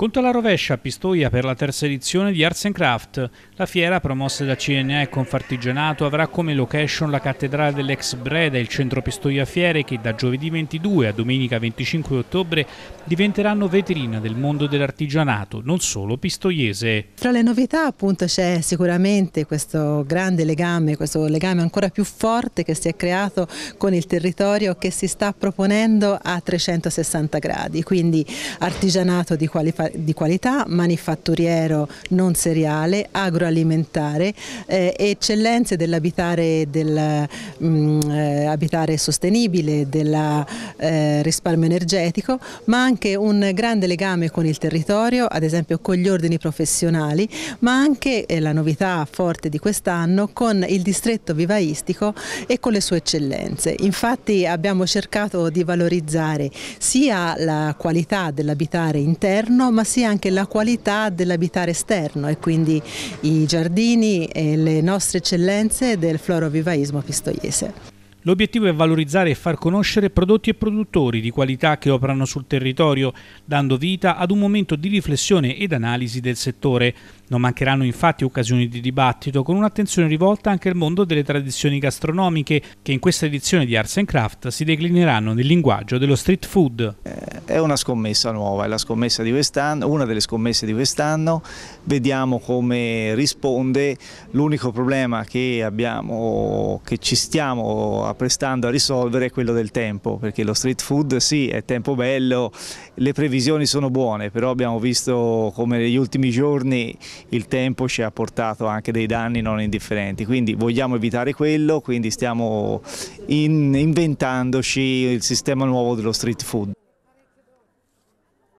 Conto alla rovescia a Pistoia per la terza edizione di Arts Craft. La fiera, promossa da CNA e Confartigianato, avrà come location la cattedrale dell'ex Breda e il centro Pistoia Fiere che da giovedì 22 a domenica 25 ottobre diventeranno vetrina del mondo dell'artigianato, non solo pistoiese. Tra le novità appunto c'è sicuramente questo grande legame, questo legame ancora più forte che si è creato con il territorio che si sta proponendo a 360 gradi, quindi artigianato di qualità di qualità, manifatturiero non seriale, agroalimentare, eh, eccellenze dell'abitare del, mm, eh, sostenibile, del eh, risparmio energetico, ma anche un grande legame con il territorio, ad esempio con gli ordini professionali, ma anche eh, la novità forte di quest'anno con il distretto vivaistico e con le sue eccellenze. Infatti abbiamo cercato di valorizzare sia la qualità dell'abitare interno ma sia anche la qualità dell'abitare esterno e quindi i giardini e le nostre eccellenze del florovivaismo pistoiese. L'obiettivo è valorizzare e far conoscere prodotti e produttori di qualità che operano sul territorio, dando vita ad un momento di riflessione ed analisi del settore. Non mancheranno infatti occasioni di dibattito con un'attenzione rivolta anche al mondo delle tradizioni gastronomiche che in questa edizione di Arts and Craft si declineranno nel linguaggio dello street food. Eh, è una scommessa nuova, è la scommessa di quest'anno, una delle scommesse di quest'anno, vediamo come risponde, l'unico problema che, abbiamo, che ci stiamo apprestando a risolvere è quello del tempo, perché lo street food sì è tempo bello, le previsioni sono buone, però abbiamo visto come negli ultimi giorni il tempo ci ha portato anche dei danni non indifferenti, quindi vogliamo evitare quello, quindi stiamo in, inventandoci il sistema nuovo dello street food.